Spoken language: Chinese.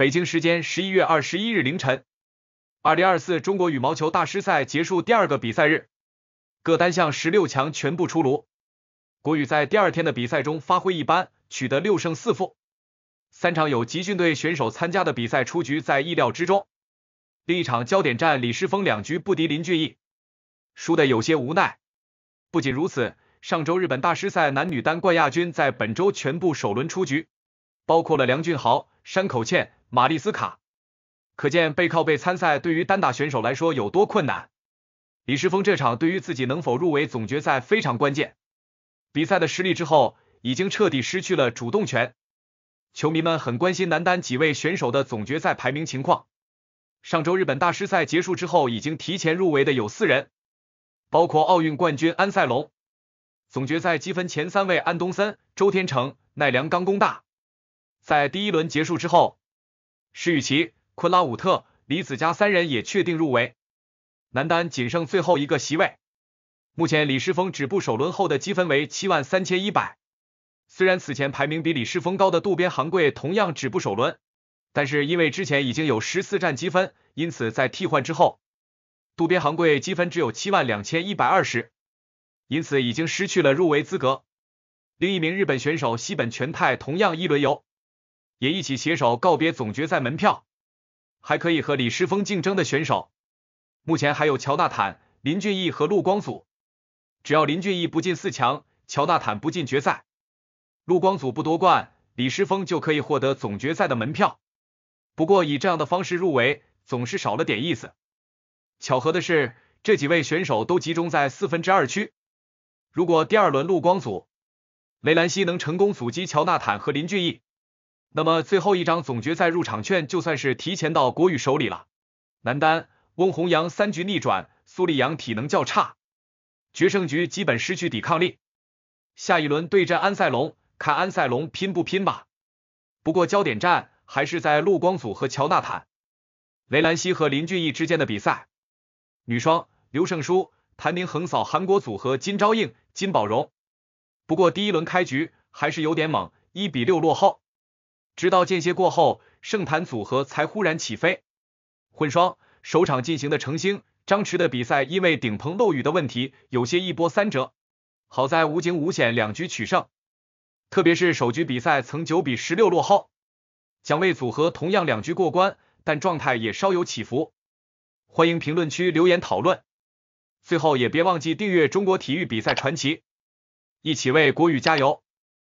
北京时间十一月二十一日凌晨，二零二四中国羽毛球大师赛结束第二个比赛日，各单项十六强全部出炉。国羽在第二天的比赛中发挥一般，取得六胜四负，三场有集训队选手参加的比赛出局在意料之中。另一场焦点战，李诗峰两局不敌林俊逸，输得有些无奈。不仅如此，上周日本大师赛男女单冠亚军在本周全部首轮出局，包括了梁俊豪、山口茜。玛丽斯卡，可见背靠背参赛对于单打选手来说有多困难。李世峰这场对于自己能否入围总决赛非常关键。比赛的失利之后已经彻底失去了主动权。球迷们很关心男单几位选手的总决赛排名情况。上周日本大师赛结束之后，已经提前入围的有四人，包括奥运冠军安赛龙，总决赛积分前三位安东森、周天成、奈良刚工大。在第一轮结束之后。施雨奇、昆拉武特、李子嘉三人也确定入围，男单仅剩最后一个席位。目前李世峰止步首轮后的积分为七万三千一百。虽然此前排名比李世峰高的渡边航贵同样止步首轮，但是因为之前已经有十四站积分，因此在替换之后，渡边航贵积分只有七万两千一百二十，因此已经失去了入围资格。另一名日本选手西本全太同样一轮游。也一起携手告别总决赛门票，还可以和李诗峰竞争的选手，目前还有乔纳坦、林俊逸和陆光祖。只要林俊逸不进四强，乔纳坦不进决赛，陆光祖不夺冠，李诗峰就可以获得总决赛的门票。不过以这样的方式入围，总是少了点意思。巧合的是，这几位选手都集中在四分之二区。如果第二轮陆光祖、雷兰希能成功阻击乔纳坦和林俊逸。那么最后一张总决赛入场券就算是提前到国羽手里了。男单，翁宏洋三局逆转苏立阳体能较差，决胜局基本失去抵抗力。下一轮对阵安塞龙，看安塞龙拼不拼吧。不过焦点战还是在陆光祖和乔纳坦、雷兰西和林俊逸之间的比赛。女双，刘胜书、谭宁横扫韩国组合金昭映、金宝荣。不过第一轮开局还是有点猛，一比六落后。直到间歇过后，圣坛组合才忽然起飞。混双首场进行的程星张弛的比赛，因为顶棚漏雨的问题，有些一波三折。好在无惊无险，两局取胜。特别是首局比赛曾九比十六落后，蒋卫组合同样两局过关，但状态也稍有起伏。欢迎评论区留言讨论。最后也别忘记订阅《中国体育比赛传奇》，一起为国羽加油。